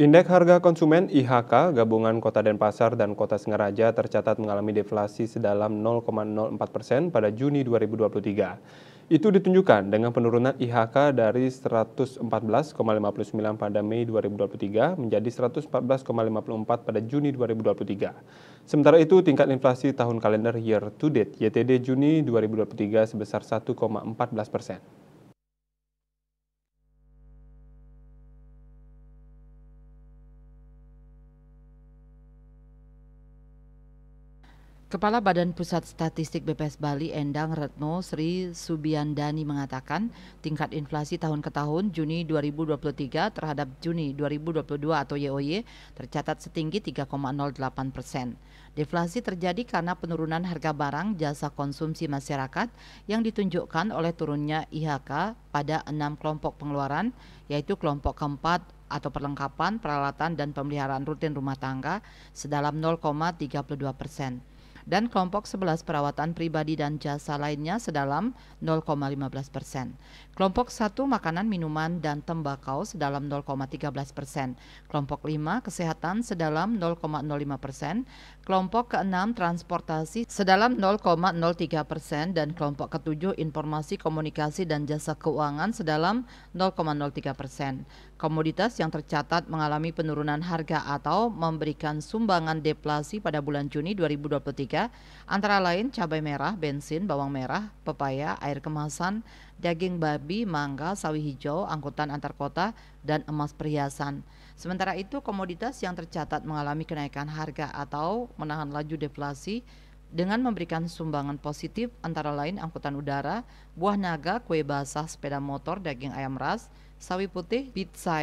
Indeks harga konsumen IHK gabungan Kota Denpasar dan Kota Singaraja tercatat mengalami deflasi sedalam 0,04 persen pada Juni 2023. Itu ditunjukkan dengan penurunan IHK dari 114,59 pada Mei 2023 menjadi 114,54 pada Juni 2023. Sementara itu, tingkat inflasi tahun kalender year to date YTD Juni 2023 sebesar 1,14 persen. Kepala Badan Pusat Statistik BPS Bali Endang Retno Sri Subiandani mengatakan tingkat inflasi tahun ke tahun Juni 2023 terhadap Juni 2022 atau YOY tercatat setinggi 3,08 persen. Deflasi terjadi karena penurunan harga barang jasa konsumsi masyarakat yang ditunjukkan oleh turunnya IHK pada enam kelompok pengeluaran yaitu kelompok keempat atau perlengkapan, peralatan, dan pemeliharaan rutin rumah tangga sedalam 0,32 persen dan kelompok 11 perawatan pribadi dan jasa lainnya sedalam 0,15 persen. Kelompok 1 makanan, minuman, dan tembakau sedalam 0,13 persen. Kelompok 5 kesehatan sedalam 0,05 persen. Kelompok ke-6 transportasi sedalam 0,03 persen. Dan kelompok ke-7 informasi, komunikasi, dan jasa keuangan sedalam 0,03 persen. Komoditas yang tercatat mengalami penurunan harga atau memberikan sumbangan deflasi pada bulan Juni 2023 antara lain cabai merah, bensin, bawang merah, pepaya, air kemasan, daging babi, mangga, sawi hijau, angkutan antar kota, dan emas perhiasan. Sementara itu, komoditas yang tercatat mengalami kenaikan harga atau menahan laju deflasi dengan memberikan sumbangan positif antara lain angkutan udara, buah naga, kue basah, sepeda motor, daging ayam ras, sawi putih, pizza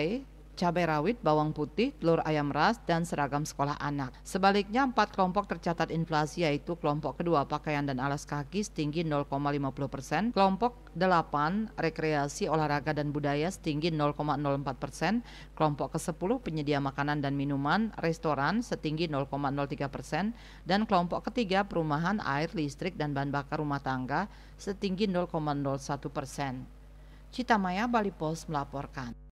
cabai rawit, bawang putih, telur ayam ras, dan seragam sekolah anak. Sebaliknya, empat kelompok tercatat inflasi yaitu kelompok kedua pakaian dan alas kaki setinggi 0,50 persen, kelompok 8 rekreasi, olahraga, dan budaya setinggi 0,04 persen, kelompok ke-10 penyedia makanan dan minuman, restoran setinggi 0,03 persen, dan kelompok ketiga perumahan, air, listrik, dan bahan bakar rumah tangga setinggi 0,01 persen. Citamaya Bali Post melaporkan.